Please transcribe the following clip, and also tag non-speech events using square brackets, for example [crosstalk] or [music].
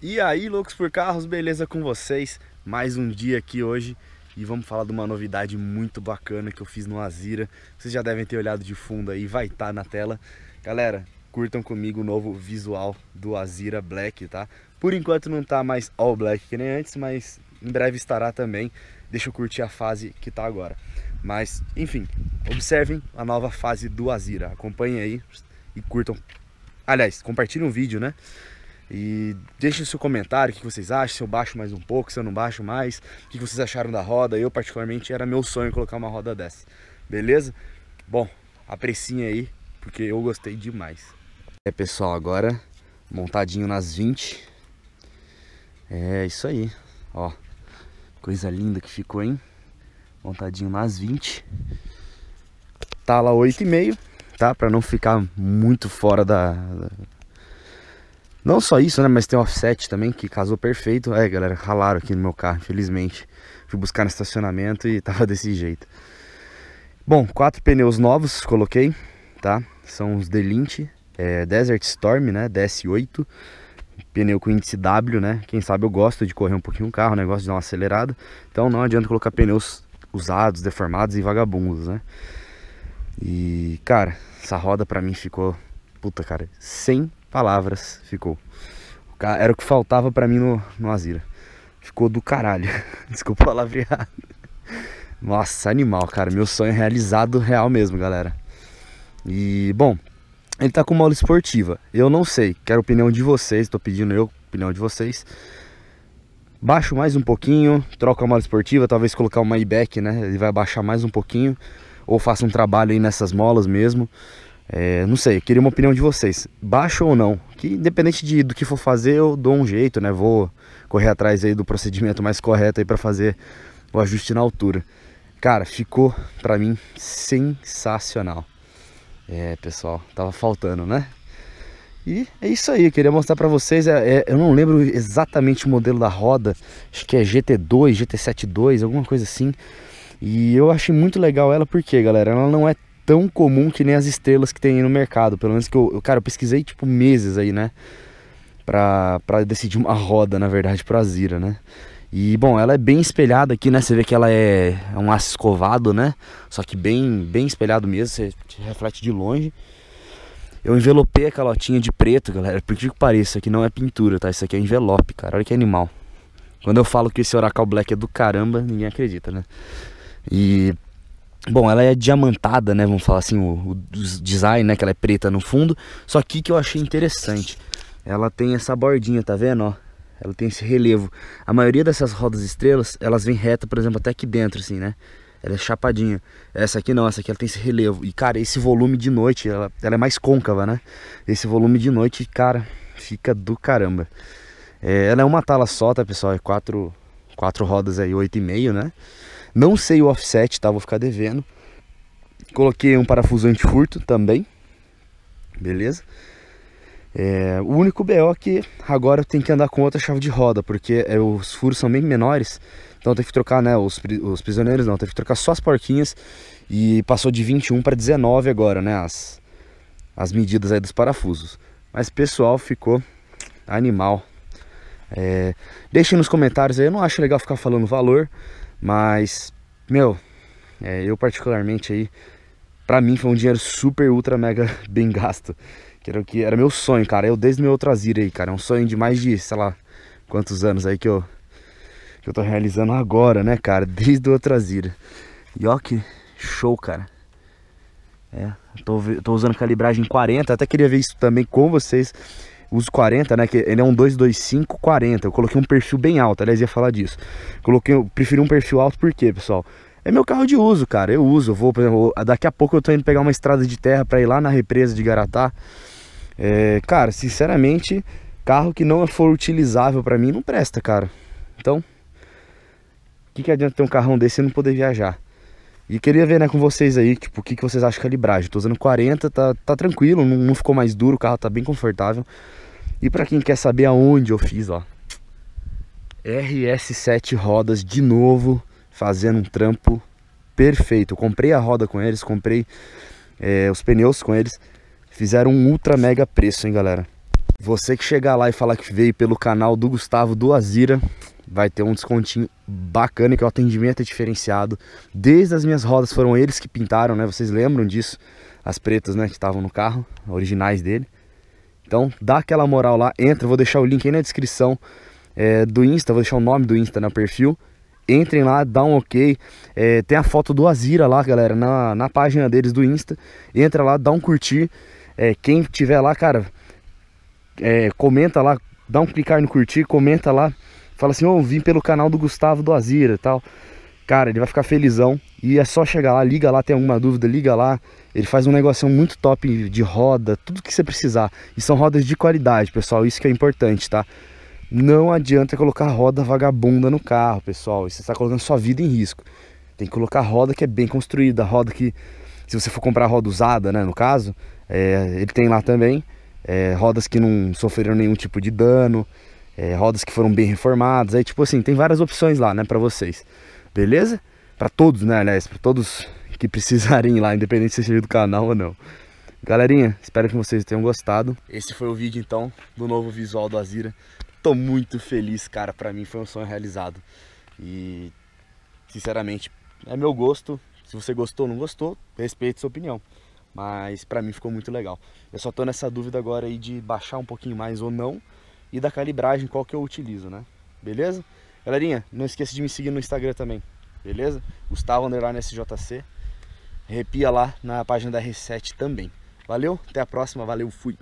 E aí, loucos por carros, beleza com vocês? Mais um dia aqui hoje e vamos falar de uma novidade muito bacana que eu fiz no Azira. Vocês já devem ter olhado de fundo aí, vai estar tá na tela. Galera, curtam comigo o novo visual do Azira Black, tá? Por enquanto não tá mais all black que nem antes, mas em breve estará também. Deixa eu curtir a fase que tá agora. Mas, enfim, observem a nova fase do Azira. Acompanhem aí e curtam. Aliás, compartilhem o vídeo, né? E deixem seu comentário, o que vocês acham, se eu baixo mais um pouco, se eu não baixo mais, o que vocês acharam da roda. Eu, particularmente, era meu sonho colocar uma roda dessa. Beleza? Bom, apreciem aí, porque eu gostei demais. É, pessoal, agora montadinho nas 20. É isso aí, ó. Coisa linda que ficou, hein? Montadinho nas 20. Tá lá 8,5, tá? Pra não ficar muito fora da, da não só isso, né? Mas tem um offset também que casou perfeito. É, galera, ralaram aqui no meu carro, infelizmente. Fui buscar no estacionamento e [laughs] tava desse jeito. Bom, quatro pneus novos coloquei, tá? São os delint é, Desert Storm, né? DS8. Pneu com índice W, né? Quem sabe eu gosto de correr um pouquinho o carro, né? Gosto de dar uma acelerada. Então não adianta colocar pneus usados, deformados e vagabundos, né? E, cara, essa roda pra mim ficou, puta, cara, sem palavras ficou. Era o que faltava para mim no, no Azira. Ficou do caralho. [laughs] Desculpa o palavreado. Nossa, animal, cara. Meu sonho realizado real mesmo, galera. E, bom, ele tá com uma aula esportiva. Eu não sei. Quero opinião de vocês. Tô pedindo eu, opinião de vocês. Baixo mais um pouquinho. Troca a mola esportiva. Talvez colocar uma e-back, né? Ele vai baixar mais um pouquinho. Ou faça um trabalho aí nessas molas mesmo. É, não sei, queria uma opinião de vocês. Baixo ou não? Que independente de, do que for fazer, eu dou um jeito, né? Vou correr atrás aí do procedimento mais correto aí para fazer o ajuste na altura. Cara, ficou para mim sensacional. É, pessoal, tava faltando, né? E é isso aí, eu queria mostrar para vocês. É, é, eu não lembro exatamente o modelo da roda, acho que é GT2, GT72, alguma coisa assim. E eu achei muito legal ela porque, galera, ela não é tão comum que nem as estrelas que tem aí no mercado. Pelo menos que eu, eu cara, eu pesquisei tipo meses aí, né? Pra, pra decidir uma roda, na verdade, pra Zira, né? E bom, ela é bem espelhada aqui, né? Você vê que ela é, é um aço escovado, né? Só que bem, bem espelhado mesmo, você reflete de longe. Eu envelopei a calotinha de preto, galera. Por que que pareça, isso aqui não é pintura, tá? Isso aqui é envelope, cara. Olha que animal. Quando eu falo que esse Oracle Black é do caramba, ninguém acredita, né? E Bom, ela é diamantada, né? Vamos falar assim, o, o design, né? Que ela é preta no fundo. Só que que eu achei interessante. Ela tem essa bordinha, tá vendo? Ó, ela tem esse relevo. A maioria dessas rodas estrelas, elas vêm reta, por exemplo, até aqui dentro, assim, né? Ela é chapadinha. Essa aqui não, essa aqui ela tem esse relevo. E, cara, esse volume de noite, ela, ela é mais côncava, né? Esse volume de noite, cara, fica do caramba. É, ela é uma tala só, tá, pessoal? É quatro, quatro rodas aí, oito e meio, né? Não sei o offset, tá? Vou ficar devendo. Coloquei um parafuso anti-furto também. Beleza? É, o único BO é que agora eu tenho que andar com outra chave de roda, porque é, os furos são bem menores, então tem que trocar, né? Os, os prisioneiros não, tem que trocar só as porquinhas e passou de 21 para 19 agora, né? As, as medidas aí dos parafusos. Mas pessoal, ficou animal. É, deixem nos comentários aí, eu não acho legal ficar falando valor, mas, meu, é, eu particularmente aí, pra mim foi um dinheiro super, ultra, mega [laughs] bem gasto. Que era, que era meu sonho, cara. Eu desde meu Trazir aí, cara. É um sonho de mais de, sei lá, quantos anos aí que eu, que eu tô realizando agora, né, cara? Desde o Trazir. E ó que show, cara. É, tô, tô usando calibragem 40. Até queria ver isso também com vocês uso 40, né? Que ele é um 225 40. Eu coloquei um perfil bem alto, aliás, ia falar disso. Coloquei, eu preferi um perfil alto porque pessoal? É meu carro de uso, cara. Eu uso, eu vou, por exemplo, daqui a pouco eu tô indo pegar uma estrada de terra para ir lá na represa de Garatá. É, cara, sinceramente, carro que não for utilizável para mim não presta, cara. Então, o que, que adianta ter um carrão desse e não poder viajar? E queria ver, né, com vocês aí, tipo, o que, que vocês acham de calibragem. Tô usando 40, tá, tá tranquilo, não, não ficou mais duro, o carro tá bem confortável. E para quem quer saber aonde eu fiz, ó. RS7 rodas de novo, fazendo um trampo perfeito. Eu comprei a roda com eles, comprei é, os pneus com eles. Fizeram um ultra mega preço, hein, galera. Você que chegar lá e falar que veio pelo canal do Gustavo do Azira, vai ter um descontinho bacana, que o atendimento é diferenciado. Desde as minhas rodas foram eles que pintaram, né? Vocês lembram disso? As pretas, né, que estavam no carro, originais dele. Então, dá aquela moral lá, entra, vou deixar o link aí na descrição é, do Insta, vou deixar o nome do Insta no né, perfil. Entrem lá, dá um ok. É, tem a foto do Azira lá, galera, na, na página deles do Insta. Entra lá, dá um curtir. É, quem tiver lá, cara, é, comenta lá, dá um clicar no curtir, comenta lá, fala assim, ô, oh, vim pelo canal do Gustavo do Azira e tal. Cara, ele vai ficar felizão e é só chegar lá, liga lá, tem alguma dúvida, liga lá. Ele faz um negocinho muito top de roda, tudo que você precisar. E são rodas de qualidade, pessoal, isso que é importante, tá? Não adianta colocar roda vagabunda no carro, pessoal. Você está colocando sua vida em risco. Tem que colocar roda que é bem construída, roda que, se você for comprar roda usada, né, no caso, é, ele tem lá também é, rodas que não sofreram nenhum tipo de dano, é, rodas que foram bem reformadas. Aí, tipo assim, tem várias opções lá, né, para vocês. Beleza? Para todos, né, aliás, para todos que [laughs] precisarem lá, independente se seja do canal ou não. Galerinha, espero que vocês tenham gostado. Esse foi o vídeo, então, do novo visual do Azira. Tô muito feliz, cara. Pra mim foi um sonho realizado. E, sinceramente, é meu gosto. Se você gostou ou não gostou, respeito sua opinião. Mas para mim ficou muito legal. Eu só tô nessa dúvida agora aí de baixar um pouquinho mais ou não e da calibragem qual que eu utilizo, né? Beleza? Galerinha, não esqueça de me seguir no Instagram também, beleza? Gustavo Underline SJC. Repia lá na página da R7 também. Valeu, até a próxima, valeu, fui!